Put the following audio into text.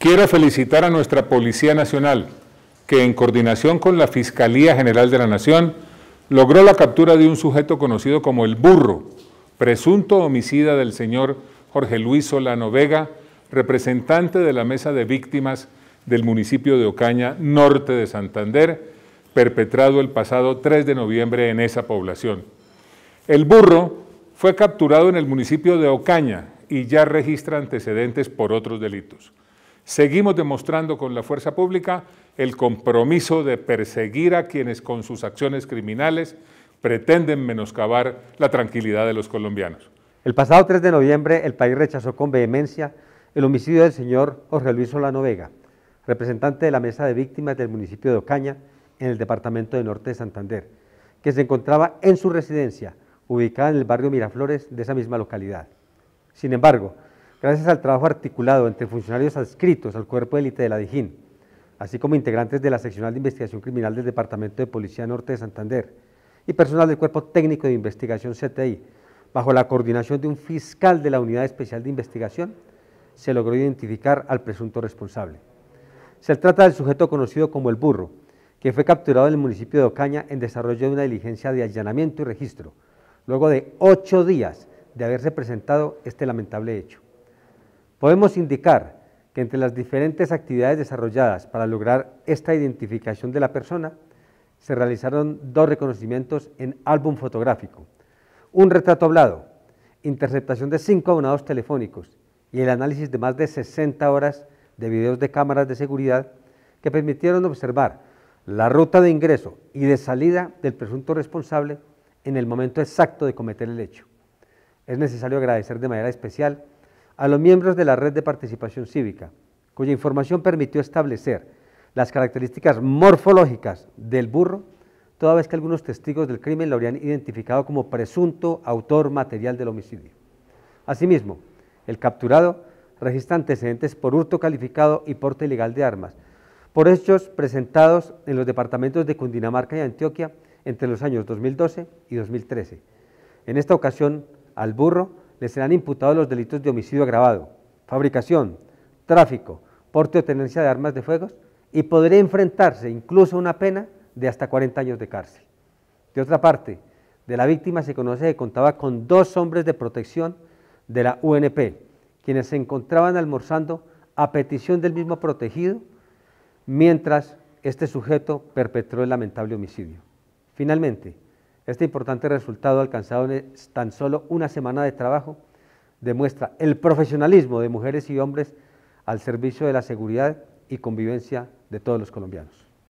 Quiero felicitar a nuestra Policía Nacional, que en coordinación con la Fiscalía General de la Nación logró la captura de un sujeto conocido como el Burro, presunto homicida del señor Jorge Luis Solano Vega, representante de la Mesa de Víctimas del municipio de Ocaña, norte de Santander, perpetrado el pasado 3 de noviembre en esa población. El burro fue capturado en el municipio de Ocaña y ya registra antecedentes por otros delitos. Seguimos demostrando con la fuerza pública el compromiso de perseguir a quienes con sus acciones criminales pretenden menoscabar la tranquilidad de los colombianos. El pasado 3 de noviembre el país rechazó con vehemencia el homicidio del señor Jorge Luis Solano Vega, representante de la mesa de víctimas del municipio de Ocaña, en el departamento de Norte de Santander, que se encontraba en su residencia, ubicada en el barrio Miraflores de esa misma localidad. Sin embargo, gracias al trabajo articulado entre funcionarios adscritos al cuerpo de élite de la DIJÍN, así como integrantes de la seccional de investigación criminal del Departamento de Policía Norte de Santander y personal del Cuerpo Técnico de Investigación CTI, bajo la coordinación de un fiscal de la Unidad Especial de Investigación, se logró identificar al presunto responsable. Se trata del sujeto conocido como el burro, que fue capturado en el municipio de Ocaña en desarrollo de una diligencia de allanamiento y registro, luego de ocho días de haberse presentado este lamentable hecho. Podemos indicar que entre las diferentes actividades desarrolladas para lograr esta identificación de la persona, se realizaron dos reconocimientos en álbum fotográfico, un retrato hablado, interceptación de cinco abonados telefónicos y el análisis de más de 60 horas de videos de cámaras de seguridad que permitieron observar la ruta de ingreso y de salida del presunto responsable en el momento exacto de cometer el hecho. Es necesario agradecer de manera especial a los miembros de la Red de Participación Cívica, cuya información permitió establecer las características morfológicas del burro, toda vez que algunos testigos del crimen lo habrían identificado como presunto autor material del homicidio. Asimismo, el capturado registra antecedentes por hurto calificado y porte ilegal de armas, por hechos presentados en los departamentos de Cundinamarca y Antioquia entre los años 2012 y 2013. En esta ocasión, al burro le serán imputados los delitos de homicidio agravado, fabricación, tráfico, porte o tenencia de armas de fuego y podría enfrentarse incluso a una pena de hasta 40 años de cárcel. De otra parte, de la víctima se conoce que contaba con dos hombres de protección de la UNP, quienes se encontraban almorzando a petición del mismo protegido, mientras este sujeto perpetró el lamentable homicidio. Finalmente, este importante resultado alcanzado en tan solo una semana de trabajo demuestra el profesionalismo de mujeres y hombres al servicio de la seguridad y convivencia de todos los colombianos.